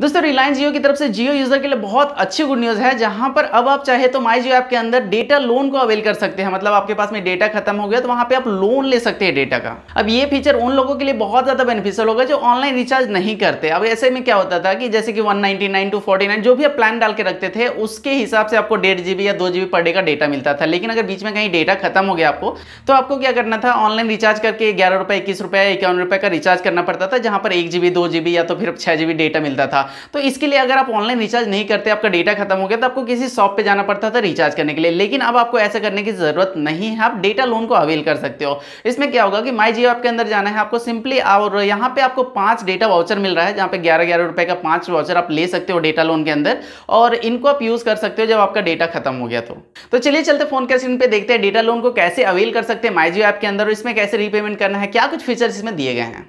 दोस्तों रिलायंस जियो की तरफ से जियो यूजर के लिए बहुत अच्छी गुड न्यूज है जहां पर अब आप चाहे तो माई जियो ऐप के अंदर डेटा लोन को अवेल कर सकते हैं मतलब आपके पास में डेटा खत्म हो गया तो वहां पे आप लोन ले सकते हैं डेटा का अब ये फीचर उन लोगों के लिए बहुत ज्यादा बेनिफिशियल होगा जो ऑनलाइन रिचार्ज नहीं करते अब ऐसे में क्या होता था कि जैसे कि वन टू फोर्टी जो भी आप प्लान डाल के रखते थे उसके हिसाब से आपको डेढ़ जीबी या दो जीबी पर डे का डेटा मिलता था लेकिन अगर बीच में कहीं डेटा खत्म हो गया आपको तो आपको क्या करना था ऑनलाइन रिचार्ज करके ग्यारह रुपए इक्कीस रुपए इक्यावन रुपए का रिचार्ज करना पड़ता था जहां पर एक जीबी दो जीबी या तो फिर छह जीबी डेटा मिलता था तो इसके लिए अगर आप ऑनलाइन रिचार्ज नहीं करते आपका डेटा खत्म हो गया तो आपको किसी शॉप पर जाना पड़ता था रिचार्ज करने के लिए लेकिन अब आपको ऐसा करने की जरूरत नहीं है आप डेटा लोन को अवेल कर सकते हो इसमें क्या होगा कि माई जियो आपके अंदर जाना है आपको सिंपली और यहाँ पे आपको पांच डेटा वाउचर मिल रहा है जहाँ पे ग्यारह ग्यारह रुपए का पांच वाउचर आप ले सकते हो डेटा लोन के अंदर और इनको आप यूज कर सकते हो जब आपका डेटा खत्म हो गया तो तो चलिए चलते फोन के स्क्रीन पे देखते हैं डेटा लोन को कैसे अवेल कर सकते हैं माई जियो ऐप के अंदर और इसमें कैसे रीपेमेंट करना है क्या कुछ फीचर्स इसमें दिए गए हैं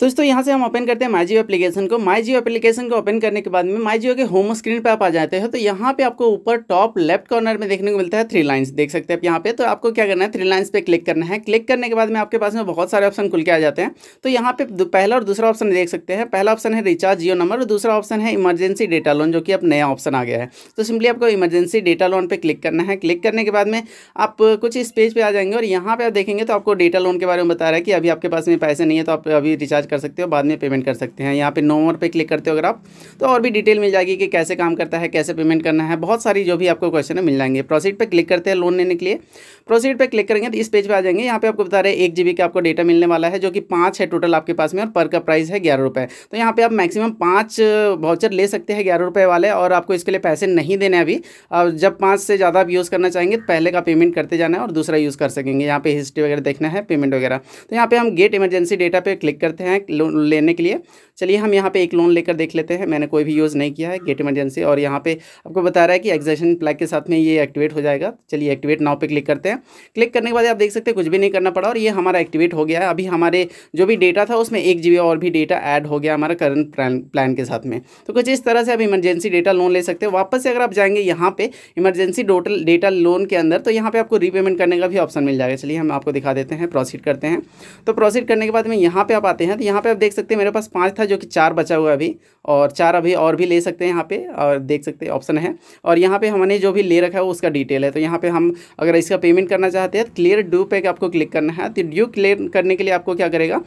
तो दोस्तों यहाँ से हम ओपन करते हैं माई जियो एप्लीकेशन को माई जियो एप्लीकेशन को ओपन करने के बाद में माई जियो के होम स्क्रीन पर आप आ जाते हैं तो यहाँ पे आपको ऊपर टॉप लेफ्ट कॉर्नर में देखने को मिलता है थ्री लाइन्स देख सकते हैं आप यहाँ पे तो आपको क्या करना है थ्री लाइन्स पे क्लिक करना है क्लिक करने के बाद में आपके पास में बहुत सारे ऑप्शन खुल के आ जाते हैं तो यहाँ पे पहला और दूसरा ऑप्शन देख सकते हैं पहला ऑप्शन है रिचार्ज जियो नंबर और दूसरा ऑप्शन है इमरजेंसी डेटा लोन जो कि अब नया ऑप्शन आ गया है तो सिंपली आपको इमरजेंसी डेटा लोन पर क्लिक करना है क्लिक करने के बाद में आप कुछ इस पेज पर आ जाएंगे और यहाँ पे आप देखेंगे तो आपको डेटा लोन के बारे में बता रहा है कि अभी आपके पास में पैसे नहीं है तो आप अभी रिचार्ज कर सकते हो बाद में पेमेंट कर सकते हैं यहाँ पे नो मोर पे क्लिक करते हो अगर आप तो और भी डिटेल मिल जाएगी कि कैसे काम करता है कैसे पेमेंट करना है बहुत सारी जो भी आपको क्वेश्चन है मिल जाएंगे प्रोसीड पर क्लिक करते हैं लोन लेने के लिए प्रोसीड पर क्लिक करेंगे तो इस पेज पर आ जाएंगे यहाँ पे आपको बता रहे हैं एक जी का आपको डेटा मिलने वाला है जो कि पाँच है टोटल आपके पास में और पर का प्राइस है ग्यारह रुपये तो यहाँ पर आप मैक्सिमम पाँच वाउचर ले सकते हैं ग्यारह रुपये वाले और आपको इसके लिए पैसे नहीं देने अभी जब पाँच से ज़्यादा आप यूज़ करना चाहेंगे तो पहले का पेमेंट करते जाना है और दूसरा यूज़ कर सकेंगे यहाँ पे हिस्ट्री वगैरह देखना है पेमेंट वगैरह तो यहाँ पे हम गेट इमरजेंसी डेटा पे क्लिक करते हैं है लोन लेने के लिए चलिए हम यहाँ पे एक लोन लेकर देख लेते हैं मैंने कोई भी यूज़ नहीं किया है गेट इमरजेंसी और यहाँ पे आपको बता रहा है कि एग्जेशन प्लग के साथ में ये एक्टिवेट हो जाएगा चलिए एक्टिवेट नाव पे क्लिक करते हैं क्लिक करने के बाद आप देख सकते हैं कुछ भी नहीं करना पड़ा और ये हमारा एक्टिवेट हो गया है अभी हमारे जो भी डेटा था उसमें एक जी और भी डेटा ऐड हो गया हमारा करंट प्लान के साथ में तो कुछ इस तरह से आप इमरजेंसी डेटा लोन ले सकते हैं वापस से अगर आप जाएंगे यहाँ पर इमरजेंसी टोटल डेटा लोन के अंदर तो यहाँ पर आपको रीपेमेंट करने का भी ऑप्शन मिल जाएगा चलिए हम आपको दिखा देते हैं प्रोसीड करते हैं तो प्रोसीड करने के बाद में यहाँ पर आप आते हैं तो यहाँ पे आप देख सकते हैं मेरे पास पाँच था जो कि चार बचा हुआ अभी और चार अभी और भी ले सकते हैं यहाँ पे और देख सकते हैं ऑप्शन है और यहाँ पे हमने जो भी ले रखा है वो उसका डिटेल है तो यहाँ पे हम अगर इसका पेमेंट करना चाहते हैं तो क्लियर ड्यू पे आपको क्लिक करना है तो ड्यू क्लियर करने के लिए आपको क्या करेगा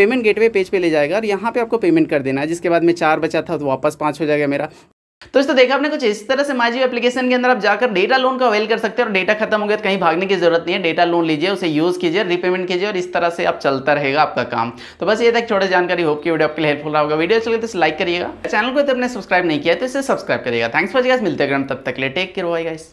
पेमेंट गेटवे पेज पे ले जाएगा और यहाँ पर आपको पेमेंट कर देना है जिसके बाद में चार बचा था तो वापस पाँच हो जाएगा मेरा तो तो देखा आपने कुछ इस तरह से माई जीव एप्लीकेशन के अंदर आप जाकर डेटा लोन का अवेल कर सकते हैं और डेटा खत्म हो गया तो कहीं भागने की जरूरत नहीं है डेटा लोन लीजिए उसे यूज कीजिए रिपेमेंट कीजिए और इस तरह से आप चलता रहेगा आपका काम तो बस ये तक छोटा जानकारी होप की वीडियो आपके लिए हेल्पफुल रहा होगा वीडियो चलिए तो लाइक करिएगा चैनल को तो आपने सब्सक्राइब नहीं किया तो इसे सब्सक्राइब करिएगा थैंक्स फॉर जी मिलते हैं तब तक ले टेक केयर बाय गाइस